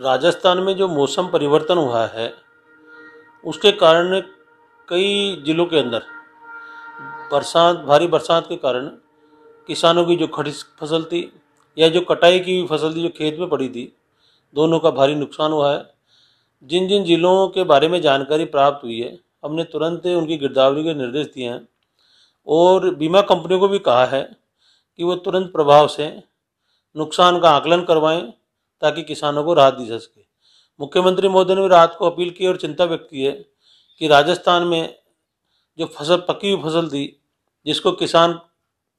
राजस्थान में जो मौसम परिवर्तन हुआ है उसके कारण कई ज़िलों के अंदर बरसात भारी बरसात के कारण किसानों की जो खड़ी फसल थी या जो कटाई की हुई फसल थी जो खेत में पड़ी थी दोनों का भारी नुकसान हुआ है जिन जिन ज़िलों के बारे में जानकारी प्राप्त हुई है हमने तुरंत उनकी गिरदावरी के निर्देश दिए हैं और बीमा कंपनियों को भी कहा है कि वो तुरंत प्रभाव से नुकसान का आकलन करवाएं ताकि किसानों को राहत दी जा सके मुख्यमंत्री मोदी ने भी राहत को अपील की और चिंता व्यक्त की है कि राजस्थान में जो फसल पकी हुई फसल थी जिसको किसान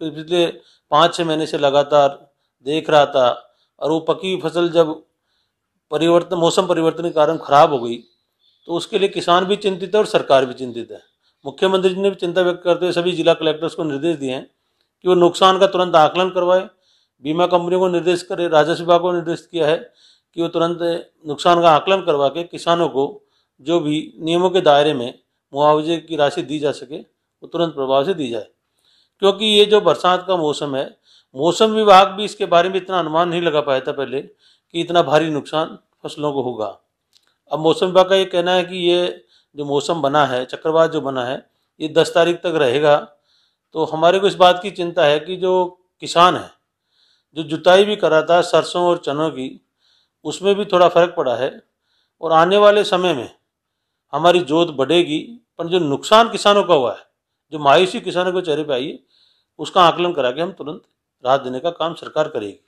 पिछले पाँच छः महीने से लगातार देख रहा था और वो पकी हुई फसल जब परिवर्तन मौसम परिवर्तन के कारण खराब हो गई तो उसके लिए किसान भी चिंतित है और सरकार भी चिंतित है मुख्यमंत्री जी ने भी चिंता व्यक्त करते हुए सभी जिला कलेक्टर्स को निर्देश दिए हैं कि वो नुकसान का तुरंत आकलन करवाएं बीमा कंपनियों को निर्देश करे राजस्व विभाग को निर्देश किया है कि वो तुरंत नुकसान का आकलन करवा के किसानों को जो भी नियमों के दायरे में मुआवजे की राशि दी जा सके वो तुरंत प्रभाव से दी जाए क्योंकि ये जो बरसात का मौसम है मौसम विभाग भी इसके बारे में इतना अनुमान नहीं लगा पाया था पहले कि इतना भारी नुकसान फसलों को होगा अब मौसम विभाग का ये कहना है कि ये जो मौसम बना है चक्रवात जो बना है ये दस तारीख तक रहेगा तो हमारे को इस बात की चिंता है कि जो किसान हैं जो जुताई भी करा था सरसों और चनों की उसमें भी थोड़ा फर्क पड़ा है और आने वाले समय में हमारी जोत बढ़ेगी पर जो नुकसान किसानों का हुआ है जो मायूसी किसानों के चेहरे पर आई है उसका आकलन करा के हम तुरंत राहत देने का काम सरकार करेगी